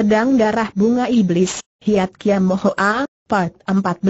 Pedang Darah Bunga Iblis, Hiat Kiam Mohoa, Part 14.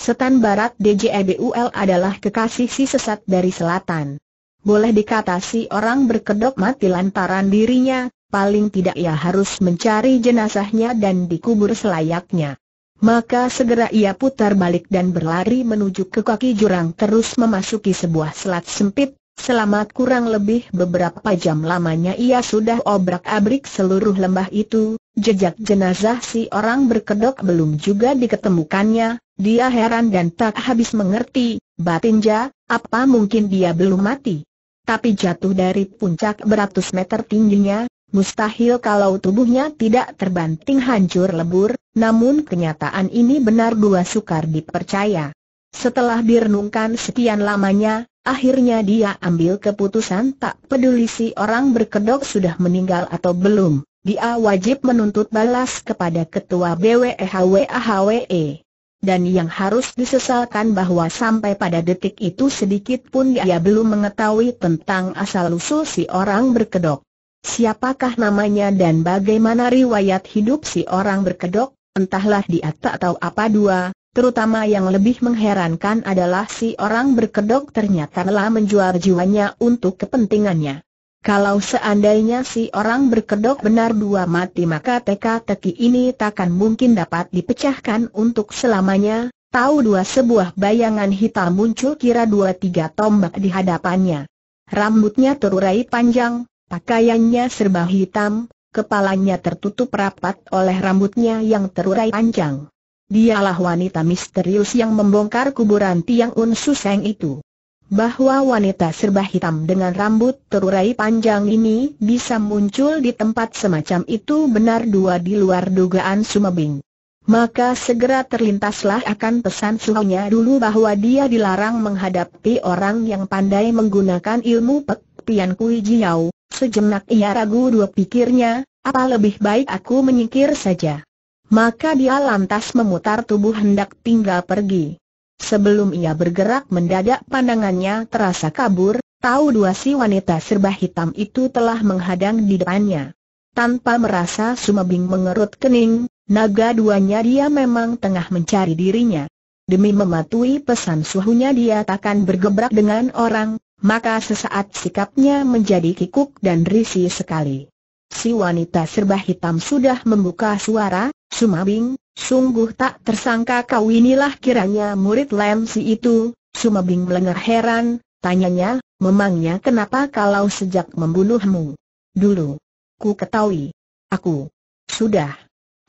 Setan Barat DJEBUL adalah kekasih si sesat dari selatan. Boleh dikata si orang berkedok mati lantaran dirinya, paling tidak ia harus mencari jenazahnya dan dikubur selayaknya. Maka segera ia putar balik dan berlari menuju ke kaki jurang terus memasuki sebuah selat sempit, Selama kurang lebih beberapa jam lamanya ia sudah obrak-abrik seluruh lembah itu, jejak jenazah si orang berkedok belum juga diketemukannya, dia heran dan tak habis mengerti, batinja, apa mungkin dia belum mati. Tapi jatuh dari puncak beratus meter tingginya, mustahil kalau tubuhnya tidak terbanting hancur lebur, namun kenyataan ini benar dua sukar dipercaya. Setelah direnungkan sekian lamanya, Akhirnya dia ambil keputusan tak peduli si orang berkedok sudah meninggal atau belum, dia wajib menuntut balas kepada ketua BWEHWAHWE. Dan yang harus disesalkan bahwa sampai pada detik itu sedikit pun dia belum mengetahui tentang asal-usul si orang berkedok. Siapakah namanya dan bagaimana riwayat hidup si orang berkedok, entahlah dia tak tahu apa dua, Terutama yang lebih mengherankan adalah si orang berkedok ternyata telah menjual jiwanya untuk kepentingannya. Kalau seandainya si orang berkedok benar dua mati maka teka-teki ini takkan mungkin dapat dipecahkan untuk selamanya, tahu dua sebuah bayangan hitam muncul kira dua tiga tombak di hadapannya. Rambutnya terurai panjang, pakaiannya serba hitam, kepalanya tertutup rapat oleh rambutnya yang terurai panjang. Dialah wanita misterius yang membongkar kuburan Tiang Un Suseng itu. Bahwa wanita serba hitam dengan rambut terurai panjang ini bisa muncul di tempat semacam itu benar dua di luar dugaan Sumabing. Maka segera terlintaslah akan pesan suhunya dulu bahwa dia dilarang menghadapi orang yang pandai menggunakan ilmu pek pian kui jiao. Sejenak ia ragu dua pikirnya, apa lebih baik aku menyingkir saja. Maka dia lantas memutar tubuh hendak tinggal pergi. Sebelum ia bergerak mendadak pandangannya terasa kabur, tahu dua si wanita serba hitam itu telah menghadang di depannya. Tanpa merasa sumabing mengerut kening, naga duanya dia memang tengah mencari dirinya. Demi mematuhi pesan suhunya dia takkan bergebrak dengan orang, maka sesaat sikapnya menjadi kikuk dan risih sekali. Si wanita serba hitam sudah membuka suara, Sumabing, sungguh tak tersangka kau inilah kiranya murid si itu, Sumabing melengah heran, tanyanya, memangnya kenapa kalau sejak membunuhmu? Dulu, ku ketahui, aku, sudah,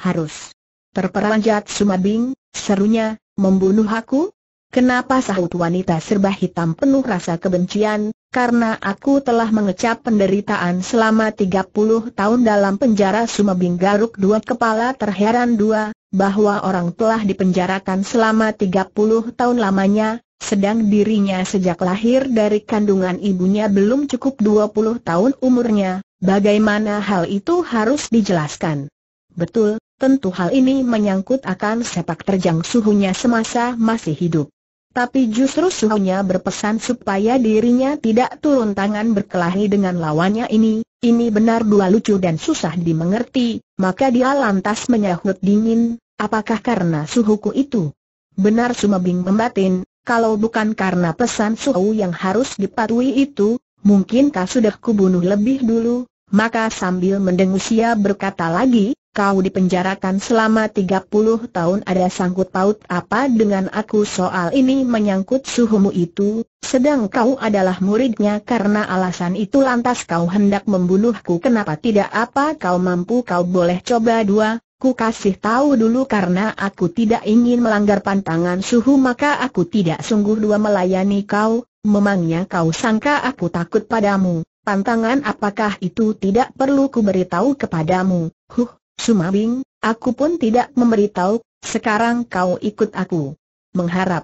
harus, terperanjat Sumabing, serunya, membunuh aku? Kenapa sahut wanita serba hitam penuh rasa kebencian, karena aku telah mengecap penderitaan selama 30 tahun dalam penjara Sumabing Garuk dua kepala terheran dua, bahwa orang telah dipenjarakan selama 30 tahun lamanya, sedang dirinya sejak lahir dari kandungan ibunya belum cukup 20 tahun umurnya, bagaimana hal itu harus dijelaskan. Betul, tentu hal ini menyangkut akan sepak terjang suhunya semasa masih hidup. Tapi justru suhunya berpesan supaya dirinya tidak turun tangan berkelahi dengan lawannya ini, ini benar dua lucu dan susah dimengerti, maka dia lantas menyahut dingin, apakah karena suhuku itu? Benar sumabing membatin, kalau bukan karena pesan suhu yang harus dipatuhi itu, mungkinkah sudah kubunuh lebih dulu? Maka sambil mendengus ia berkata lagi, Kau dipenjarakan selama 30 tahun ada sangkut paut apa dengan aku soal ini menyangkut suhumu itu, sedang kau adalah muridnya karena alasan itu lantas kau hendak membunuhku kenapa tidak apa kau mampu kau boleh coba dua, ku kasih tahu dulu karena aku tidak ingin melanggar pantangan suhu maka aku tidak sungguh dua melayani kau, memangnya kau sangka aku takut padamu, pantangan apakah itu tidak perlu ku beritahu kepadamu, huh. Sumabing, aku pun tidak memberitahu, sekarang kau ikut aku. Mengharap.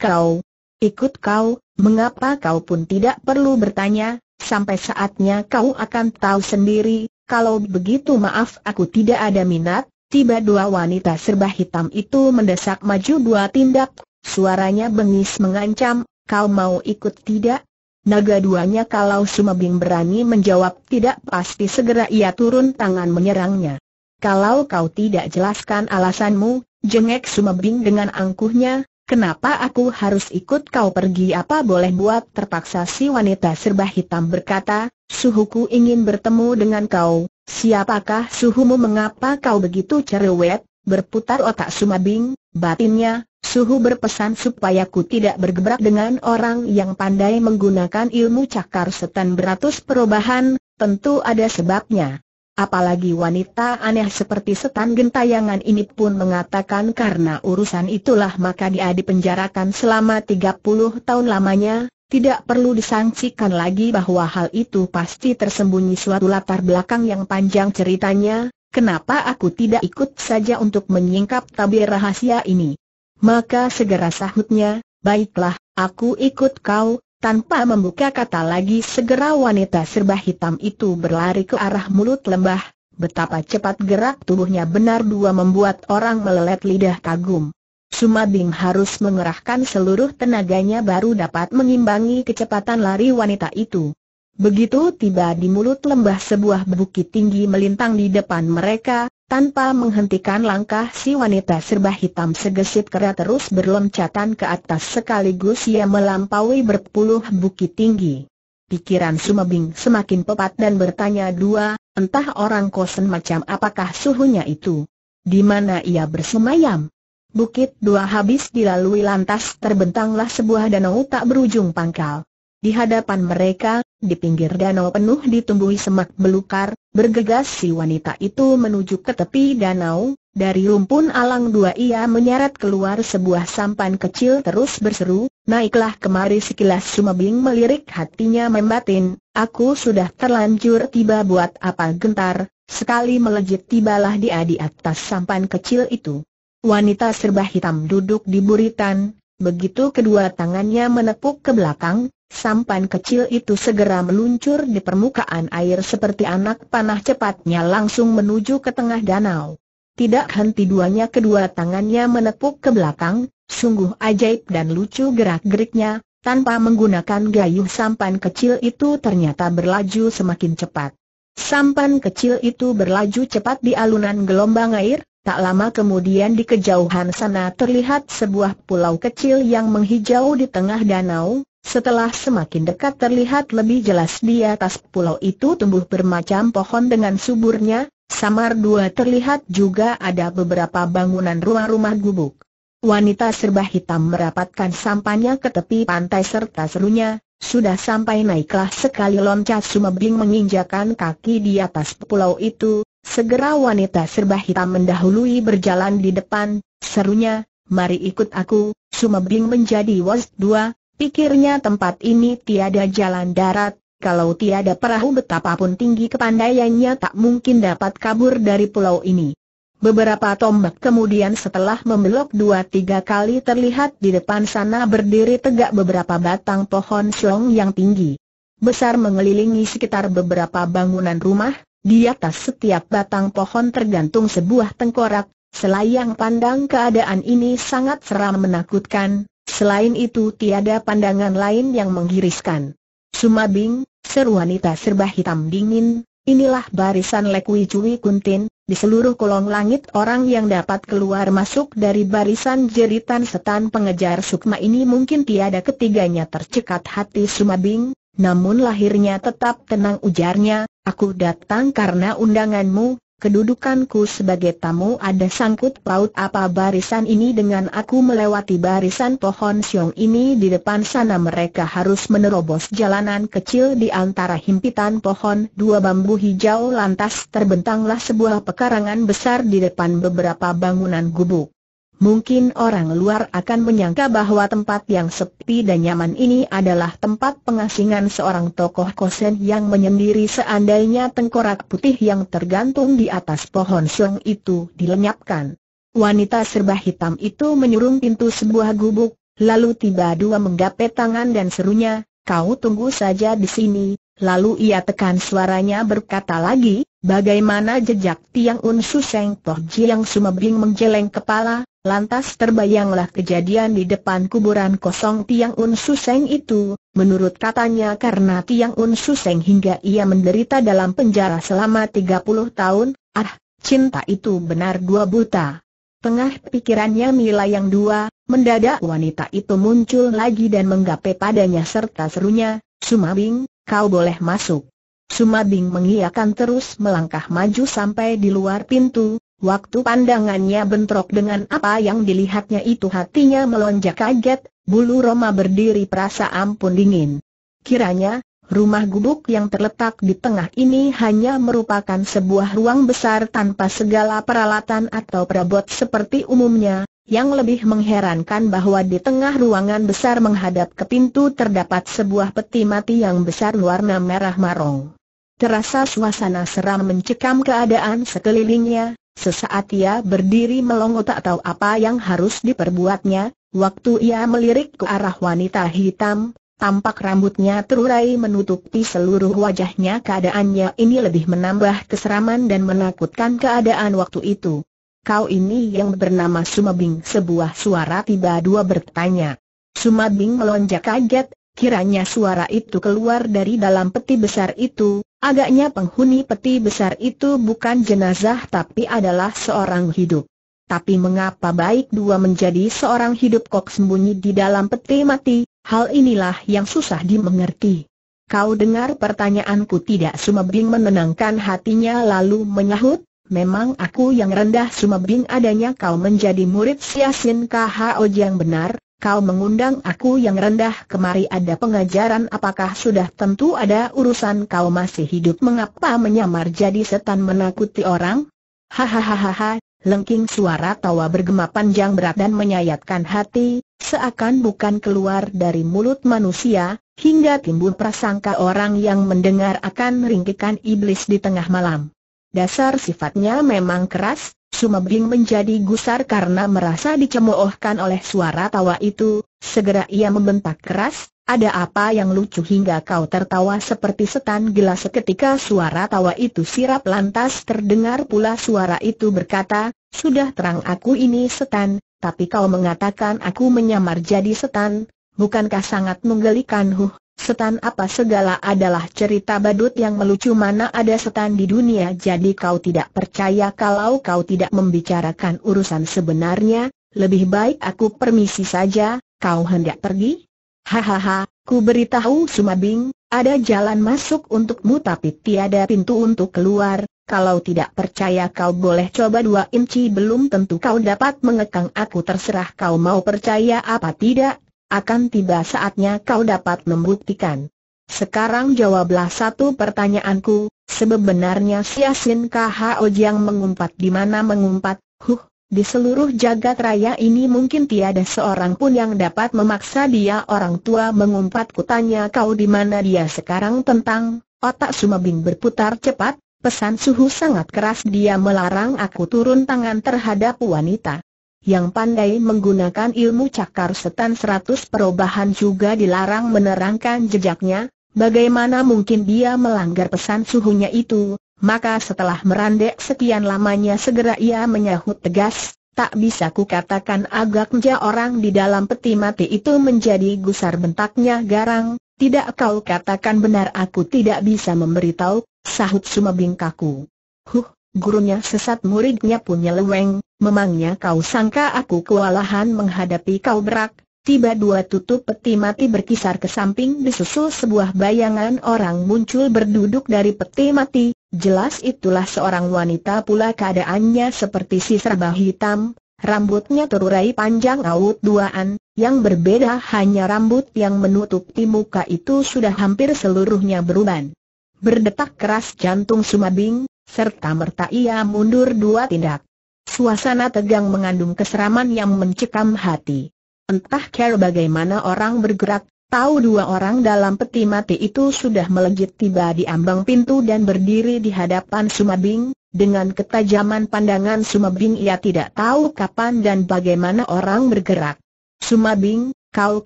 Kau. Ikut kau, mengapa kau pun tidak perlu bertanya, sampai saatnya kau akan tahu sendiri, kalau begitu maaf aku tidak ada minat, tiba dua wanita serba hitam itu mendesak maju dua tindak, suaranya bengis mengancam, kau mau ikut tidak? Naga duanya kalau Sumabing berani menjawab tidak pasti segera ia turun tangan menyerangnya. Kalau kau tidak jelaskan alasanmu, jengek Sumebing dengan angkuhnya, kenapa aku harus ikut kau pergi apa boleh buat terpaksa si wanita serba hitam berkata, suhuku ingin bertemu dengan kau, siapakah suhumu mengapa kau begitu cerewet, berputar otak Sumebing, batinnya, Suhu berpesan supaya ku tidak bergebrak dengan orang yang pandai menggunakan ilmu cakar setan beratus perubahan, tentu ada sebabnya. Apalagi wanita aneh seperti setan gentayangan ini pun mengatakan karena urusan itulah maka dia dipenjarakan selama 30 tahun lamanya, tidak perlu disangsikan lagi bahwa hal itu pasti tersembunyi suatu latar belakang yang panjang ceritanya, kenapa aku tidak ikut saja untuk menyingkap tabir rahasia ini. Maka segera sahutnya, baiklah, aku ikut kau, tanpa membuka kata lagi segera wanita serba hitam itu berlari ke arah mulut lembah, betapa cepat gerak tubuhnya benar dua membuat orang melelet lidah kagum. Sumabing harus mengerahkan seluruh tenaganya baru dapat mengimbangi kecepatan lari wanita itu. Begitu tiba di mulut lembah sebuah bukit tinggi melintang di depan mereka, tanpa menghentikan langkah si wanita serba hitam segesit kera terus berloncatan ke atas sekaligus ia melampaui berpuluh bukit tinggi. Pikiran Sumabing semakin pepat dan bertanya dua, entah orang kosen macam apakah suhunya itu. Di mana ia bersemayam? Bukit dua habis dilalui lantas terbentanglah sebuah danau tak berujung pangkal. Di hadapan mereka, di pinggir danau penuh ditumbuhi semak belukar, bergegas si wanita itu menuju ke tepi danau, dari rumpun alang dua ia menyeret keluar sebuah sampan kecil terus berseru, naiklah kemari sekilas sumabing melirik hatinya membatin, aku sudah terlanjur tiba buat apa gentar, sekali melejit tibalah dia di atas sampan kecil itu. Wanita serba hitam duduk di buritan, begitu kedua tangannya menepuk ke belakang, Sampan kecil itu segera meluncur di permukaan air seperti anak panah cepatnya langsung menuju ke tengah danau. Tidak henti duanya kedua tangannya menepuk ke belakang, sungguh ajaib dan lucu gerak-geriknya, tanpa menggunakan gayuh sampan kecil itu ternyata berlaju semakin cepat. Sampan kecil itu berlaju cepat di alunan gelombang air, tak lama kemudian di kejauhan sana terlihat sebuah pulau kecil yang menghijau di tengah danau, setelah semakin dekat terlihat lebih jelas di atas pulau itu tumbuh bermacam pohon dengan suburnya, samar dua terlihat juga ada beberapa bangunan rumah-rumah gubuk. Wanita serba hitam merapatkan sampannya ke tepi pantai serta serunya, sudah sampai naiklah sekali loncat Sumebing menginjakan kaki di atas pulau itu, segera wanita serba hitam mendahului berjalan di depan, serunya, mari ikut aku, Sumebing menjadi was dua, Pikirnya tempat ini tiada jalan darat, kalau tiada perahu betapapun tinggi kepandaiannya tak mungkin dapat kabur dari pulau ini. Beberapa tombak kemudian setelah membelok dua tiga kali terlihat di depan sana berdiri tegak beberapa batang pohon siong yang tinggi. Besar mengelilingi sekitar beberapa bangunan rumah, di atas setiap batang pohon tergantung sebuah tengkorak, selayang pandang keadaan ini sangat seram menakutkan, Selain itu tiada pandangan lain yang menggiriskan. Sumabing, seru wanita serba hitam dingin, inilah barisan Lekui Cui Kuntin, di seluruh kolong langit orang yang dapat keluar masuk dari barisan jeritan setan pengejar sukma ini mungkin tiada ketiganya tercekat hati Sumabing, namun lahirnya tetap tenang ujarnya, aku datang karena undanganmu, Kedudukanku sebagai tamu ada sangkut paut apa barisan ini dengan aku melewati barisan pohon siung ini di depan sana mereka harus menerobos jalanan kecil di antara himpitan pohon dua bambu hijau lantas terbentanglah sebuah pekarangan besar di depan beberapa bangunan gubuk. Mungkin orang luar akan menyangka bahwa tempat yang sepi dan nyaman ini adalah tempat pengasingan seorang tokoh kosen yang menyendiri seandainya tengkorak putih yang tergantung di atas pohon sung itu dilenyapkan. Wanita serba hitam itu menyurung pintu sebuah gubuk, lalu tiba dua menggapai tangan dan serunya, kau tunggu saja di sini, lalu ia tekan suaranya berkata lagi, Bagaimana jejak Tiang Un Seng Toh jiang yang menjeleng kepala, Lantas terbayanglah kejadian di depan kuburan kosong Tiang Un Suseng itu, menurut katanya karena Tiang Un Suseng hingga ia menderita dalam penjara selama 30 tahun, ah, cinta itu benar dua buta. Tengah pikirannya Mila yang dua, mendadak wanita itu muncul lagi dan menggapai padanya serta serunya, Sumabing, kau boleh masuk. Sumabing mengiakan terus melangkah maju sampai di luar pintu, Waktu pandangannya bentrok dengan apa yang dilihatnya itu hatinya melonjak kaget, bulu Roma berdiri perasa ampun dingin. Kiranya, rumah gubuk yang terletak di tengah ini hanya merupakan sebuah ruang besar tanpa segala peralatan atau perabot seperti umumnya, yang lebih mengherankan bahwa di tengah ruangan besar menghadap ke pintu terdapat sebuah peti mati yang besar warna merah marong. Terasa suasana seram mencekam keadaan sekelilingnya, Sesaat ia berdiri melongo tak tahu apa yang harus diperbuatnya, waktu ia melirik ke arah wanita hitam, tampak rambutnya terurai menutupi seluruh wajahnya keadaannya ini lebih menambah keseraman dan menakutkan keadaan waktu itu. Kau ini yang bernama Sumabing sebuah suara tiba dua bertanya. Sumabing melonjak kaget, Kiranya suara itu keluar dari dalam peti besar itu, agaknya penghuni peti besar itu bukan jenazah tapi adalah seorang hidup. Tapi mengapa baik dua menjadi seorang hidup kok sembunyi di dalam peti mati, hal inilah yang susah dimengerti. Kau dengar pertanyaanku tidak Sumabing menenangkan hatinya lalu menyahut, Memang aku yang rendah Sumabing adanya kau menjadi murid Siasin KHO yang benar, kau mengundang aku yang rendah kemari ada pengajaran apakah sudah tentu ada urusan kau masih hidup mengapa menyamar jadi setan menakuti orang? Hahaha, lengking suara tawa bergema panjang berat dan menyayatkan hati, seakan bukan keluar dari mulut manusia, hingga timbul prasangka orang yang mendengar akan ringkikan iblis di tengah malam. Dasar sifatnya memang keras, Sumebing menjadi gusar karena merasa dicemoohkan oleh suara tawa itu, segera ia membentak keras, ada apa yang lucu hingga kau tertawa seperti setan gila seketika suara tawa itu sirap lantas terdengar pula suara itu berkata, sudah terang aku ini setan, tapi kau mengatakan aku menyamar jadi setan, bukankah sangat menggelikan huh, Setan apa segala adalah cerita badut yang melucu mana ada setan di dunia jadi kau tidak percaya kalau kau tidak membicarakan urusan sebenarnya, lebih baik aku permisi saja, kau hendak pergi? Hahaha, ku beritahu Sumabing, ada jalan masuk untukmu tapi tiada pintu untuk keluar, kalau tidak percaya kau boleh coba dua inci belum tentu kau dapat mengekang aku terserah kau mau percaya apa tidak, akan tiba saatnya kau dapat membuktikan. Sekarang jawablah satu pertanyaanku, sebenarnya Siasin KHO yang mengumpat di mana mengumpat, huh, di seluruh jagat raya ini mungkin tiada seorang pun yang dapat memaksa dia orang tua mengumpat kutanya kau di mana dia sekarang tentang, otak Sumabing berputar cepat, pesan suhu sangat keras dia melarang aku turun tangan terhadap wanita yang pandai menggunakan ilmu cakar setan seratus perubahan juga dilarang menerangkan jejaknya, bagaimana mungkin dia melanggar pesan suhunya itu, maka setelah merandek sekian lamanya segera ia menyahut tegas, tak bisa kukatakan agaknya orang di dalam peti mati itu menjadi gusar bentaknya garang, tidak kau katakan benar aku tidak bisa memberitahu, sahut Suma kaku. Huh, gurunya sesat muridnya punya leweng, Memangnya kau sangka aku kewalahan menghadapi kau berak? Tiba dua tutup peti mati berkisar ke samping disusul sebuah bayangan orang muncul berduduk dari peti mati, jelas itulah seorang wanita pula keadaannya seperti si serba hitam, rambutnya terurai panjang awut duaan, yang berbeda hanya rambut yang menutupi muka itu sudah hampir seluruhnya beruban. Berdetak keras jantung Sumabing, serta merta ia mundur dua tindak. Suasana tegang mengandung keseraman yang mencekam hati. Entah care bagaimana orang bergerak, tahu dua orang dalam peti mati itu sudah melejit tiba di ambang pintu dan berdiri di hadapan Sumabing. Dengan ketajaman pandangan Sumabing ia tidak tahu kapan dan bagaimana orang bergerak. Sumabing, kau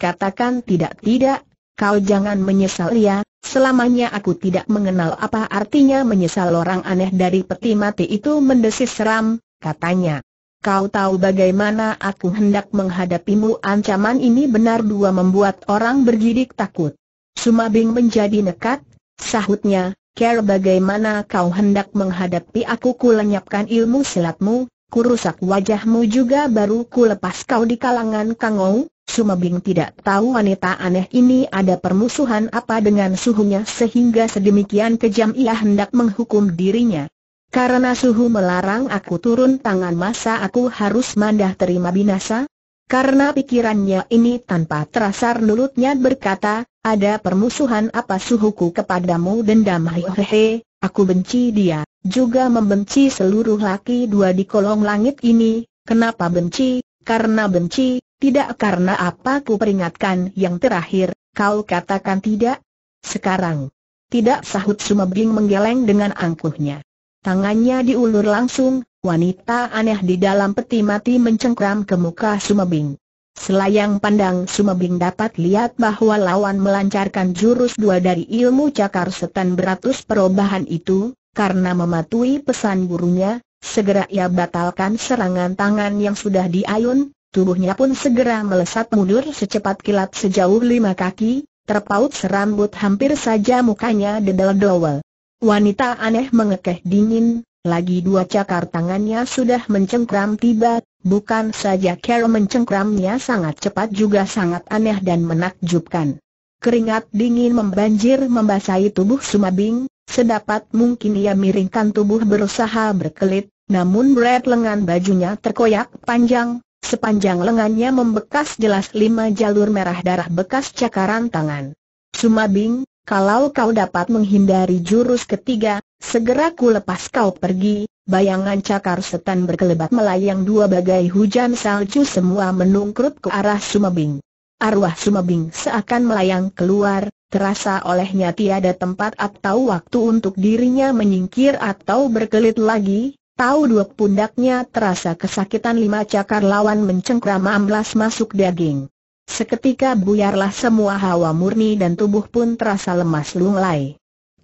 katakan tidak-tidak, kau jangan menyesal ya, Selamanya aku tidak mengenal apa artinya menyesal orang aneh dari peti mati itu mendesis seram, katanya. Kau tahu bagaimana aku hendak menghadapimu ancaman ini benar dua membuat orang bergidik takut. Sumabing menjadi nekat, sahutnya, Care bagaimana kau hendak menghadapi aku kulenyapkan ilmu silatmu, kurusak wajahmu juga baru kulepas kau di kalangan kangou, Sumabing tidak tahu wanita aneh ini ada permusuhan apa dengan suhunya sehingga sedemikian kejam ia hendak menghukum dirinya. Karena suhu melarang aku turun tangan masa aku harus mandah terima binasa? Karena pikirannya ini tanpa terasa nulutnya berkata, ada permusuhan apa suhuku kepadamu dendam hehehe, oh, aku benci dia, juga membenci seluruh laki dua di kolong langit ini, kenapa benci, karena benci, tidak karena apa ku peringatkan yang terakhir, kau katakan tidak? Sekarang. Tidak sahut Sumebing menggeleng dengan angkuhnya. Tangannya diulur langsung, wanita aneh di dalam peti mati mencengkram ke muka Sumebing. Selayang pandang Sumebing dapat lihat bahwa lawan melancarkan jurus dua dari ilmu cakar setan beratus perubahan itu, karena mematuhi pesan gurunya, segera ia batalkan serangan tangan yang sudah diayun, tubuhnya pun segera melesat mundur secepat kilat sejauh lima kaki, terpaut serambut hampir saja mukanya dedel dowel. Wanita aneh mengekeh dingin, lagi dua cakar tangannya sudah mencengkram tiba, bukan saja Carol mencengkramnya sangat cepat juga sangat aneh dan menakjubkan. Keringat dingin membanjir membasahi tubuh Sumabing, sedapat mungkin ia miringkan tubuh berusaha berkelit, namun berat lengan bajunya terkoyak panjang, sepanjang lengannya membekas jelas lima jalur merah darah bekas cakaran tangan. Sumabing, kalau kau dapat menghindari jurus ketiga, segera ku lepas kau pergi. Bayangan cakar setan berkelebat melayang dua bagai hujan salju semua menungkrut ke arah Sumabing. Arwah Sumabing seakan melayang keluar, terasa olehnya tiada tempat atau waktu untuk dirinya menyingkir atau berkelit lagi, Tahu dua pundaknya terasa kesakitan lima cakar lawan mencengkram amblas masuk daging. Seketika buyarlah semua hawa murni dan tubuh pun terasa lemas lunglai.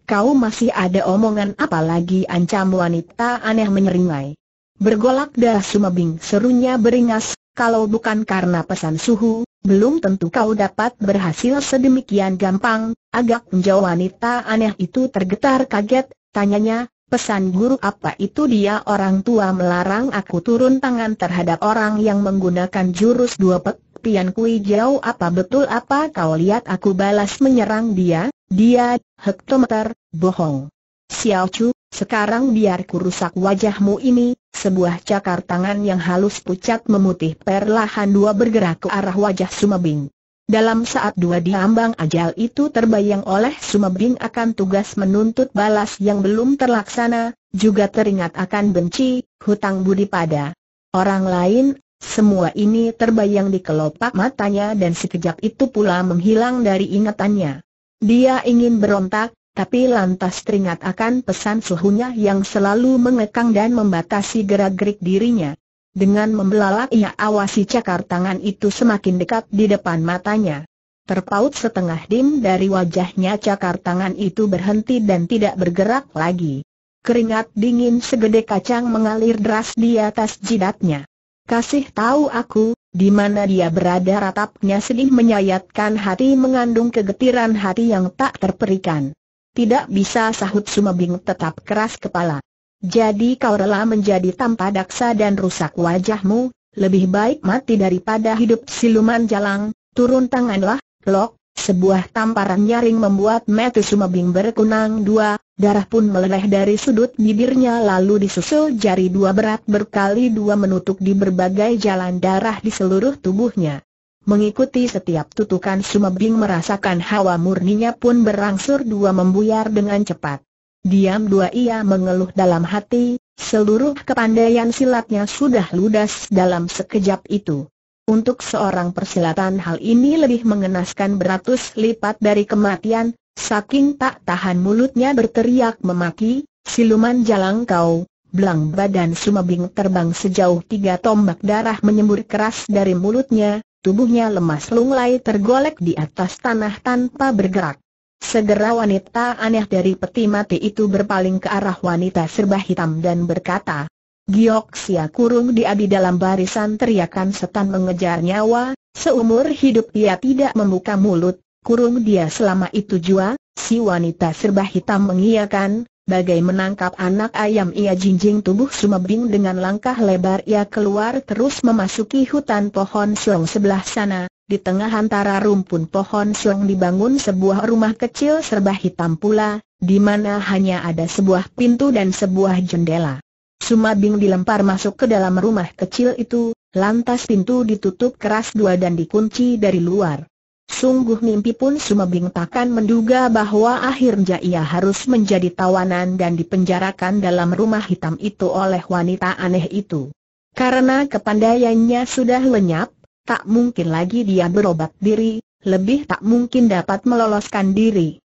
Kau masih ada omongan apalagi ancam wanita aneh menyeringai. Bergolak dah sumabing serunya beringas, kalau bukan karena pesan suhu, belum tentu kau dapat berhasil sedemikian gampang, agak menjauh wanita aneh itu tergetar kaget, tanyanya, pesan guru apa itu dia orang tua melarang aku turun tangan terhadap orang yang menggunakan jurus dua pek, Tian Kui jauh apa betul apa kau lihat aku balas menyerang dia, dia, hektometer, bohong. Xiao Chu, sekarang biar ku rusak wajahmu ini, sebuah cakar tangan yang halus pucat memutih perlahan dua bergerak ke arah wajah Sumabing. Dalam saat dua diambang ajal itu terbayang oleh Sumabing akan tugas menuntut balas yang belum terlaksana, juga teringat akan benci, hutang budi pada orang lain semua ini terbayang di kelopak matanya dan sekejap itu pula menghilang dari ingatannya. Dia ingin berontak, tapi lantas teringat akan pesan suhunya yang selalu mengekang dan membatasi gerak-gerik dirinya. Dengan membelalak ia awasi cakar tangan itu semakin dekat di depan matanya. Terpaut setengah dim dari wajahnya cakar tangan itu berhenti dan tidak bergerak lagi. Keringat dingin segede kacang mengalir deras di atas jidatnya. Kasih tahu aku, di mana dia berada ratapnya sedih menyayatkan hati mengandung kegetiran hati yang tak terperikan. Tidak bisa sahut sumabing tetap keras kepala. Jadi kau rela menjadi tanpa daksa dan rusak wajahmu, lebih baik mati daripada hidup siluman jalang, turun tanganlah, lok, sebuah tamparan nyaring membuat Metu Sumabing berkunang dua, darah pun meleleh dari sudut bibirnya lalu disusul jari dua berat berkali dua menutup di berbagai jalan darah di seluruh tubuhnya. Mengikuti setiap tutukan Sumabing merasakan hawa murninya pun berangsur dua membuyar dengan cepat. Diam dua ia mengeluh dalam hati, seluruh kepandaian silatnya sudah ludas dalam sekejap itu. Untuk seorang persilatan hal ini lebih mengenaskan beratus lipat dari kematian, saking tak tahan mulutnya berteriak memaki, siluman jalang kau, belang badan sumabing terbang sejauh tiga tombak darah menyembur keras dari mulutnya, tubuhnya lemas lunglai tergolek di atas tanah tanpa bergerak. Segera wanita aneh dari peti mati itu berpaling ke arah wanita serba hitam dan berkata, Giok Sia kurung dia dalam barisan teriakan setan mengejar nyawa, seumur hidup ia tidak membuka mulut, kurung dia selama itu jua, si wanita serba hitam mengiakan, bagai menangkap anak ayam ia jinjing tubuh sumebing dengan langkah lebar ia keluar terus memasuki hutan pohon siung sebelah sana, di tengah antara rumpun pohon siung dibangun sebuah rumah kecil serba hitam pula, di mana hanya ada sebuah pintu dan sebuah jendela. Sumabing dilempar masuk ke dalam rumah kecil itu, lantas pintu ditutup keras dua dan dikunci dari luar. Sungguh mimpi pun Sumabing takkan menduga bahwa akhirnya ia harus menjadi tawanan dan dipenjarakan dalam rumah hitam itu oleh wanita aneh itu. Karena kepandaiannya sudah lenyap, tak mungkin lagi dia berobat diri, lebih tak mungkin dapat meloloskan diri.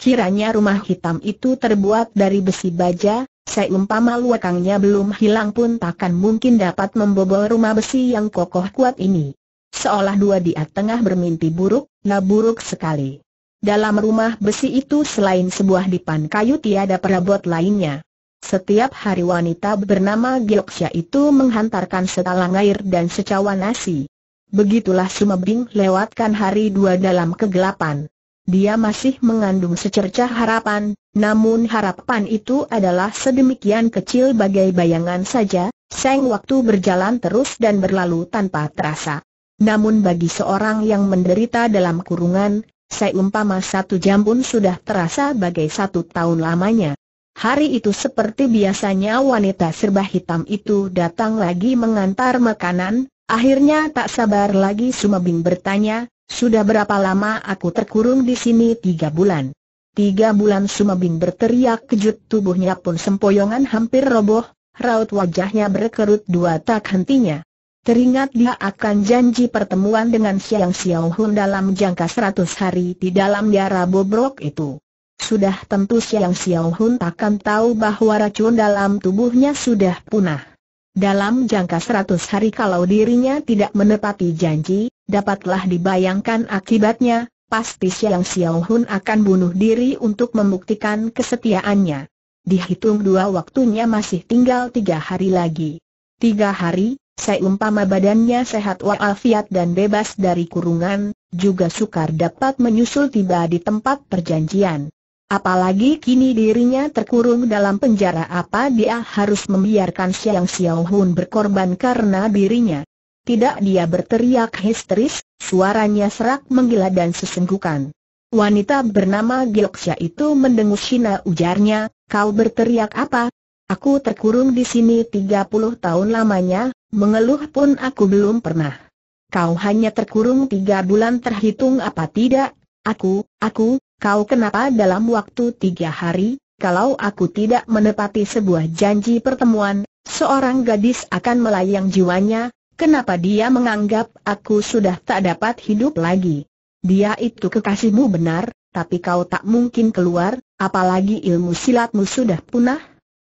Kiranya rumah hitam itu terbuat dari besi baja, Seumpama luakangnya belum hilang pun takkan mungkin dapat membobol rumah besi yang kokoh kuat ini. Seolah dua dia tengah bermimpi buruk, nah buruk sekali. Dalam rumah besi itu selain sebuah dipan kayu tiada perabot lainnya. Setiap hari wanita bernama Gyoksya itu menghantarkan setalang air dan secawan nasi. Begitulah Sumebing lewatkan hari dua dalam kegelapan. Dia masih mengandung secercah harapan, namun harapan itu adalah sedemikian kecil bagai bayangan saja, seng waktu berjalan terus dan berlalu tanpa terasa. Namun bagi seorang yang menderita dalam kurungan, seumpama satu jam pun sudah terasa bagai satu tahun lamanya. Hari itu seperti biasanya wanita serba hitam itu datang lagi mengantar makanan, akhirnya tak sabar lagi Sumabing bertanya, sudah berapa lama aku terkurung di sini tiga bulan. Tiga bulan Sumabing berteriak kejut tubuhnya pun sempoyongan hampir roboh, raut wajahnya berkerut dua tak hentinya. Teringat dia akan janji pertemuan dengan Siang Xiao Hun dalam jangka seratus hari di dalam daerah bobrok itu. Sudah tentu Siang Xiao Hun takkan tahu bahwa racun dalam tubuhnya sudah punah. Dalam jangka seratus hari kalau dirinya tidak menepati janji, dapatlah dibayangkan akibatnya, pasti Xiang Xiaohun akan bunuh diri untuk membuktikan kesetiaannya. Dihitung dua waktunya masih tinggal tiga hari lagi. Tiga hari, seumpama badannya sehat walafiat dan bebas dari kurungan, juga sukar dapat menyusul tiba di tempat perjanjian. Apalagi kini dirinya terkurung dalam penjara apa dia harus membiarkan Xiang Xiaohun berkorban karena dirinya. Tidak dia berteriak histeris, suaranya serak menggila dan sesenggukan. Wanita bernama Gilksya itu mendengus Shina ujarnya, kau berteriak apa? Aku terkurung di sini 30 tahun lamanya, mengeluh pun aku belum pernah. Kau hanya terkurung tiga bulan terhitung apa tidak? Aku, aku, kau kenapa dalam waktu tiga hari, kalau aku tidak menepati sebuah janji pertemuan, seorang gadis akan melayang jiwanya, Kenapa dia menganggap aku sudah tak dapat hidup lagi? Dia itu kekasihmu benar, tapi kau tak mungkin keluar, apalagi ilmu silatmu sudah punah.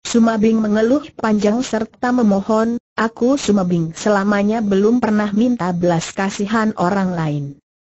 Sumabing mengeluh panjang serta memohon, aku Sumabing selamanya belum pernah minta belas kasihan orang lain.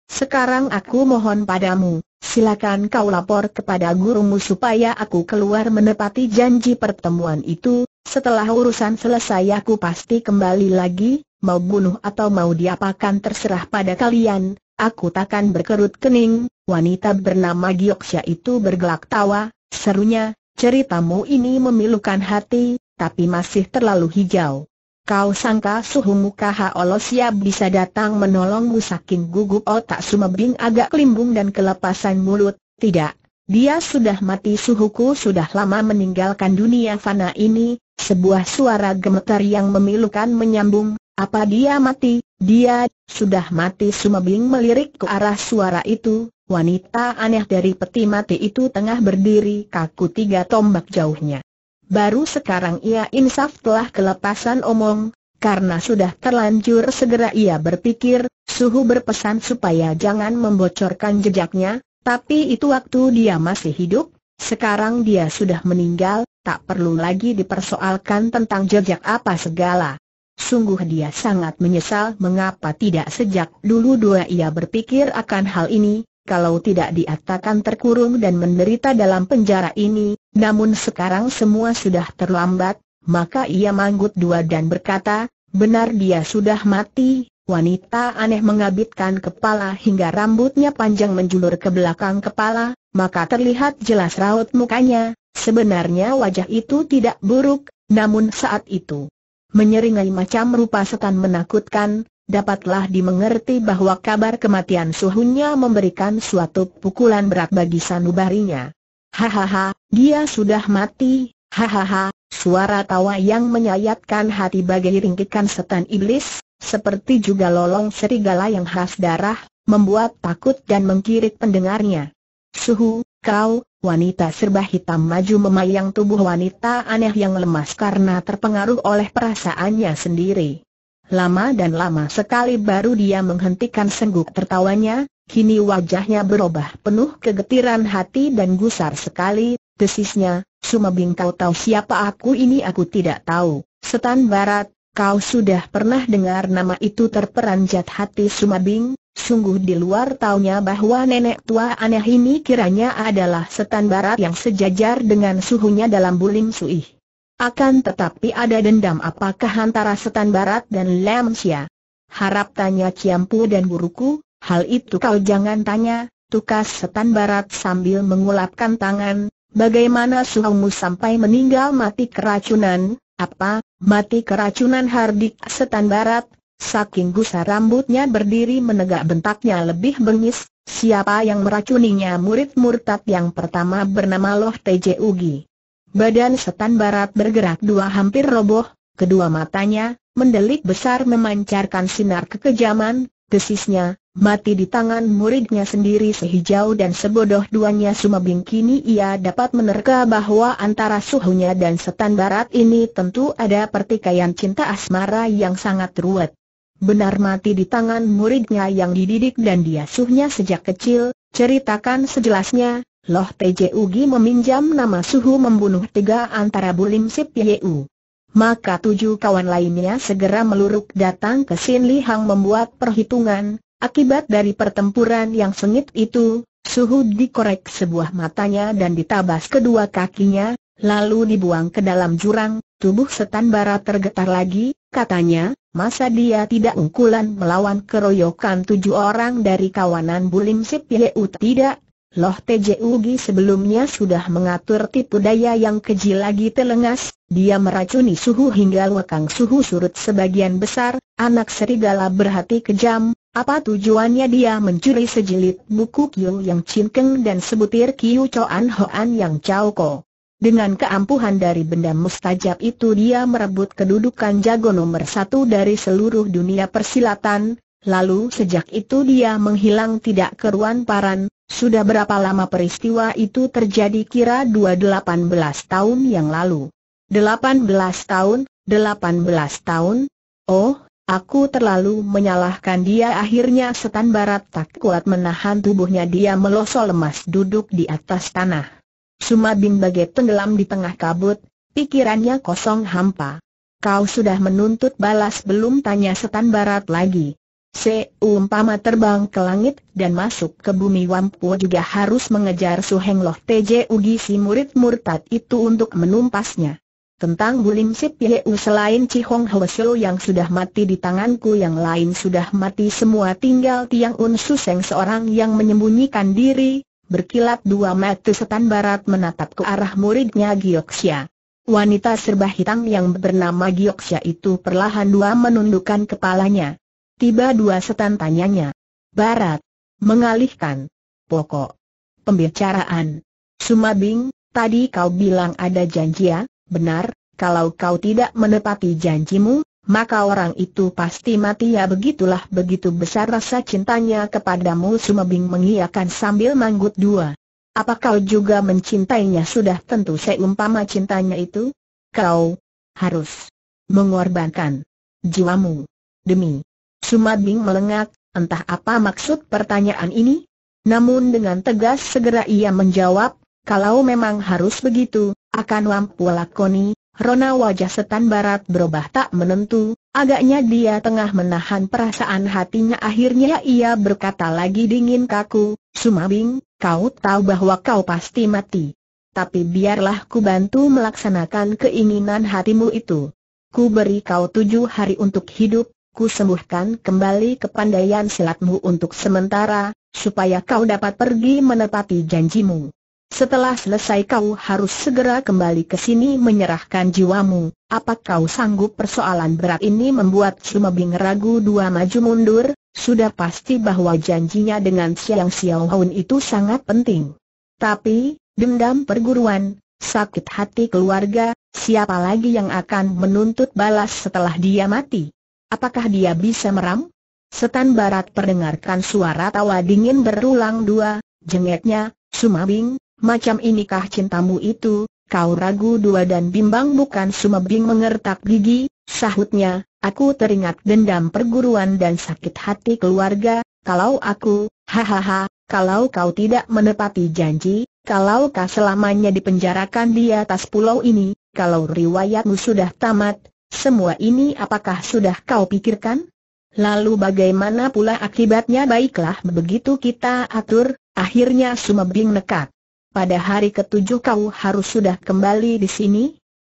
Sekarang aku mohon padamu, silakan kau lapor kepada gurumu supaya aku keluar menepati janji pertemuan itu, setelah urusan selesai aku pasti kembali lagi, mau bunuh atau mau diapakan terserah pada kalian, aku takkan berkerut kening, wanita bernama Gioksha itu bergelak tawa, serunya, ceritamu ini memilukan hati, tapi masih terlalu hijau. Kau sangka suhu muka Haolosia bisa datang menolongmu saking gugup otak Sumebing agak kelimbung dan kelepasan mulut, tidak. Dia sudah mati suhuku sudah lama meninggalkan dunia fana ini, sebuah suara gemetar yang memilukan menyambung, apa dia mati? Dia, sudah mati Sumebing melirik ke arah suara itu, wanita aneh dari peti mati itu tengah berdiri kaku tiga tombak jauhnya. Baru sekarang ia insaf telah kelepasan omong, karena sudah terlanjur segera ia berpikir, suhu berpesan supaya jangan membocorkan jejaknya, tapi itu waktu dia masih hidup, sekarang dia sudah meninggal, tak perlu lagi dipersoalkan tentang jejak apa segala. Sungguh dia sangat menyesal mengapa tidak sejak dulu dua ia berpikir akan hal ini, kalau tidak diatakan terkurung dan menderita dalam penjara ini, namun sekarang semua sudah terlambat, maka ia manggut dua dan berkata, benar dia sudah mati, wanita aneh mengabitkan kepala hingga rambutnya panjang menjulur ke belakang kepala, maka terlihat jelas raut mukanya, sebenarnya wajah itu tidak buruk, namun saat itu menyeringai macam rupa setan menakutkan, dapatlah dimengerti bahwa kabar kematian suhunya memberikan suatu pukulan berat bagi sanubarinya. Hahaha, dia sudah mati, hahaha, suara tawa yang menyayatkan hati bagai ringkikan setan iblis, seperti juga lolong serigala yang khas darah, membuat takut dan mengkirik pendengarnya. Suhu, Kau, wanita serba hitam maju memayang tubuh wanita aneh yang lemas karena terpengaruh oleh perasaannya sendiri. Lama dan lama sekali baru dia menghentikan sengguk tertawanya, kini wajahnya berubah penuh kegetiran hati dan gusar sekali, desisnya, Sumabing kau tahu siapa aku ini aku tidak tahu, setan barat, kau sudah pernah dengar nama itu terperanjat hati Sumabing? Sungguh di luar taunya bahwa nenek tua aneh ini kiranya adalah setan barat yang sejajar dengan suhunya dalam bulim suih. Akan tetapi ada dendam apakah antara setan barat dan Lemsia? Harap tanya Ciampu dan buruku. hal itu kau jangan tanya, tukas setan barat sambil mengulapkan tangan, bagaimana suhumu sampai meninggal mati keracunan, apa, mati keracunan hardik setan barat, Saking gusar rambutnya berdiri menegak bentaknya lebih bengis, siapa yang meracuninya murid murtad yang pertama bernama Loh TJ Ugi. Badan setan barat bergerak dua hampir roboh, kedua matanya, mendelik besar memancarkan sinar kekejaman, desisnya, mati di tangan muridnya sendiri sehijau dan sebodoh duanya sumabing kini ia dapat menerka bahwa antara suhunya dan setan barat ini tentu ada pertikaian cinta asmara yang sangat ruwet benar mati di tangan muridnya yang dididik dan diasuhnya sejak kecil, ceritakan sejelasnya, Loh Ugi meminjam nama Suhu membunuh tiga antara Bulim Sip Yeu. Maka tujuh kawan lainnya segera meluruk datang ke Sin Li Hang membuat perhitungan, akibat dari pertempuran yang sengit itu, Suhu dikorek sebuah matanya dan ditabas kedua kakinya, lalu dibuang ke dalam jurang, tubuh setan bara tergetar lagi, katanya, Masa dia tidak engkulan melawan keroyokan tujuh orang dari kawanan Bulim Sip Yeu tidak? Loh Tjugi sebelumnya sudah mengatur tipu daya yang keji lagi telengas, dia meracuni suhu hingga lekang suhu surut sebagian besar, anak serigala berhati kejam, apa tujuannya dia mencuri sejilid buku Kiu yang Cinkeng dan sebutir Kiu Choan Hoan yang Chow Ko? Dengan keampuhan dari benda mustajab itu dia merebut kedudukan jago nomor satu dari seluruh dunia persilatan, lalu sejak itu dia menghilang tidak keruan paran, sudah berapa lama peristiwa itu terjadi kira 218 tahun yang lalu. 18 tahun, 18 tahun, oh, Aku terlalu menyalahkan dia akhirnya setan barat tak kuat menahan tubuhnya dia melosol lemas duduk di atas tanah. Suma Bing bagai tenggelam di tengah kabut, pikirannya kosong hampa. Kau sudah menuntut balas belum tanya setan barat lagi. Seumpama terbang ke langit dan masuk ke bumi Wampu juga harus mengejar Suheng Loh TJ Ugi si murid murtad itu untuk menumpasnya. Tentang Bulim Sip Yeu selain Cihong Hwesyo yang sudah mati di tanganku yang lain sudah mati semua tinggal Tiang Un Suseng seorang yang menyembunyikan diri, berkilat dua mata setan barat menatap ke arah muridnya Gioksya. Wanita serba hitam yang bernama Gioksya itu perlahan dua menundukkan kepalanya. Tiba dua setan tanyanya. Barat. Mengalihkan. Pokok. Pembicaraan. Sumabing, tadi kau bilang ada janji ya, benar, kalau kau tidak menepati janjimu, maka orang itu pasti mati ya begitulah begitu besar rasa cintanya kepadamu Sumabing mengiakan sambil manggut dua. Apa kau juga mencintainya sudah tentu seumpama cintanya itu? Kau harus mengorbankan jiwamu demi Sumabing melengak, entah apa maksud pertanyaan ini? Namun dengan tegas segera ia menjawab, kalau memang harus begitu, akan lampu lakoni, Rona wajah setan barat berubah tak menentu, agaknya dia tengah menahan perasaan hatinya akhirnya ia berkata lagi dingin kaku, Sumabing, kau tahu bahwa kau pasti mati. Tapi biarlah ku bantu melaksanakan keinginan hatimu itu. Ku beri kau tujuh hari untuk hidup, ku sembuhkan kembali kepandaian silatmu untuk sementara, supaya kau dapat pergi menepati janjimu. Setelah selesai kau harus segera kembali ke sini menyerahkan jiwamu. Apa kau sanggup persoalan berat ini membuat Bing ragu dua maju mundur? Sudah pasti bahwa janjinya dengan Siang Xiao Hun itu sangat penting. Tapi, dendam perguruan, sakit hati keluarga, siapa lagi yang akan menuntut balas setelah dia mati? Apakah dia bisa meram? Setan Barat perdengarkan suara tawa dingin berulang dua, jengeknya, Sumabing, macam inikah cintamu itu, kau ragu dua dan bimbang bukan sumebing mengertak gigi, sahutnya, aku teringat dendam perguruan dan sakit hati keluarga, kalau aku, hahaha, kalau kau tidak menepati janji, kalau kau selamanya dipenjarakan di atas pulau ini, kalau riwayatmu sudah tamat, semua ini apakah sudah kau pikirkan? Lalu bagaimana pula akibatnya baiklah begitu kita atur, akhirnya Sumebing nekat pada hari ketujuh kau harus sudah kembali di sini?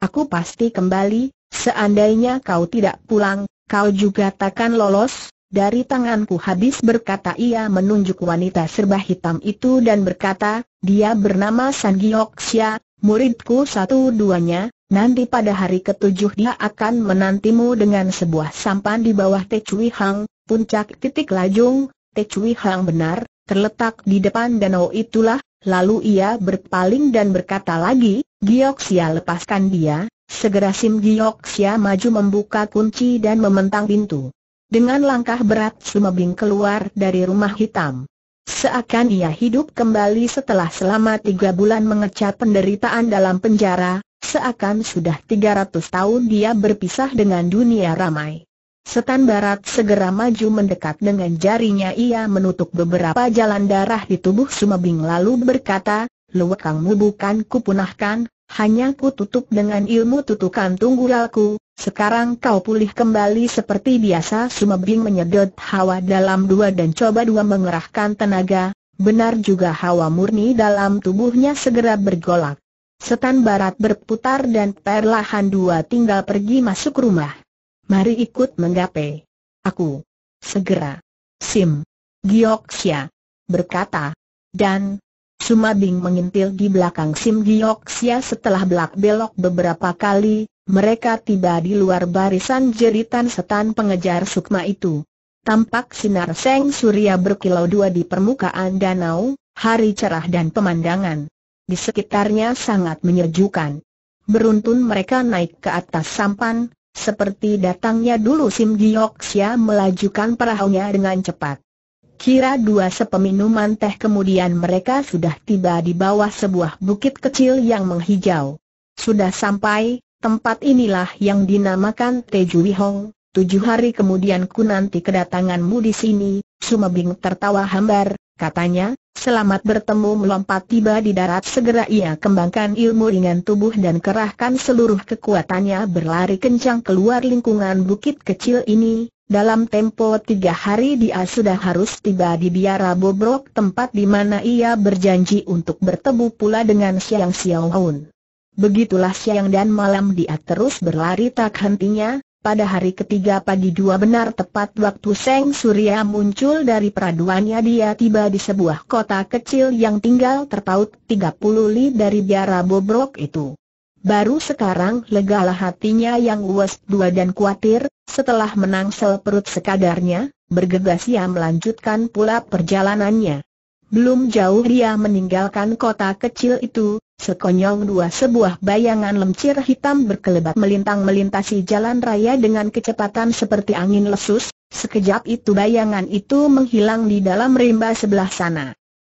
Aku pasti kembali, seandainya kau tidak pulang, kau juga takkan lolos, dari tanganku habis berkata ia menunjuk wanita serba hitam itu dan berkata, dia bernama San Gioxia, muridku satu-duanya, nanti pada hari ketujuh dia akan menantimu dengan sebuah sampan di bawah Te Cui Hang, puncak titik lajung, Te Cui Hang benar, terletak di depan danau itulah, Lalu ia berpaling dan berkata lagi, Gioxia lepaskan dia, segera Sim Gioxia maju membuka kunci dan mementang pintu. Dengan langkah berat Sumebing keluar dari rumah hitam. Seakan ia hidup kembali setelah selama tiga bulan mengecat penderitaan dalam penjara, seakan sudah 300 tahun dia berpisah dengan dunia ramai. Setan Barat segera maju mendekat dengan jarinya ia menutup beberapa jalan darah di tubuh Sumabing lalu berkata, Luwakangmu bukan kupunahkan, hanya ku tutup dengan ilmu tutukan tunggulalku, sekarang kau pulih kembali seperti biasa Sumabing menyedot hawa dalam dua dan coba dua mengerahkan tenaga, benar juga hawa murni dalam tubuhnya segera bergolak. Setan Barat berputar dan perlahan dua tinggal pergi masuk rumah. Mari ikut menggapai. Aku. Segera. Sim. Gioksya. Berkata. Dan. Suma Bing mengintil di belakang Sim Gioksya setelah belak-belok beberapa kali, mereka tiba di luar barisan jeritan setan pengejar sukma itu. Tampak sinar seng surya berkilau dua di permukaan danau, hari cerah dan pemandangan. Di sekitarnya sangat menyejukkan. Beruntun mereka naik ke atas sampan, seperti datangnya dulu Sim Sia melajukan perahunya dengan cepat. Kira dua sepeminuman teh kemudian mereka sudah tiba di bawah sebuah bukit kecil yang menghijau. Sudah sampai, tempat inilah yang dinamakan Teju Hong. Tujuh hari kemudian ku nanti kedatanganmu di sini, Sumebing tertawa hambar, katanya, Selamat bertemu melompat tiba di darat segera ia kembangkan ilmu ringan tubuh dan kerahkan seluruh kekuatannya berlari kencang keluar lingkungan bukit kecil ini. Dalam tempo tiga hari dia sudah harus tiba di biara bobrok tempat di mana ia berjanji untuk bertemu pula dengan Siang Xiao Begitulah siang dan malam dia terus berlari tak hentinya, pada hari ketiga pagi dua benar tepat waktu Seng Surya muncul dari peraduannya dia tiba di sebuah kota kecil yang tinggal terpaut 30 li dari biara bobrok itu. Baru sekarang legalah hatinya yang luas dua dan khawatir, setelah menangsel perut sekadarnya, bergegas ia melanjutkan pula perjalanannya. Belum jauh dia meninggalkan kota kecil itu, sekonyong dua sebuah bayangan lemcir hitam berkelebat melintang melintasi jalan raya dengan kecepatan seperti angin lesus, sekejap itu bayangan itu menghilang di dalam rimba sebelah sana.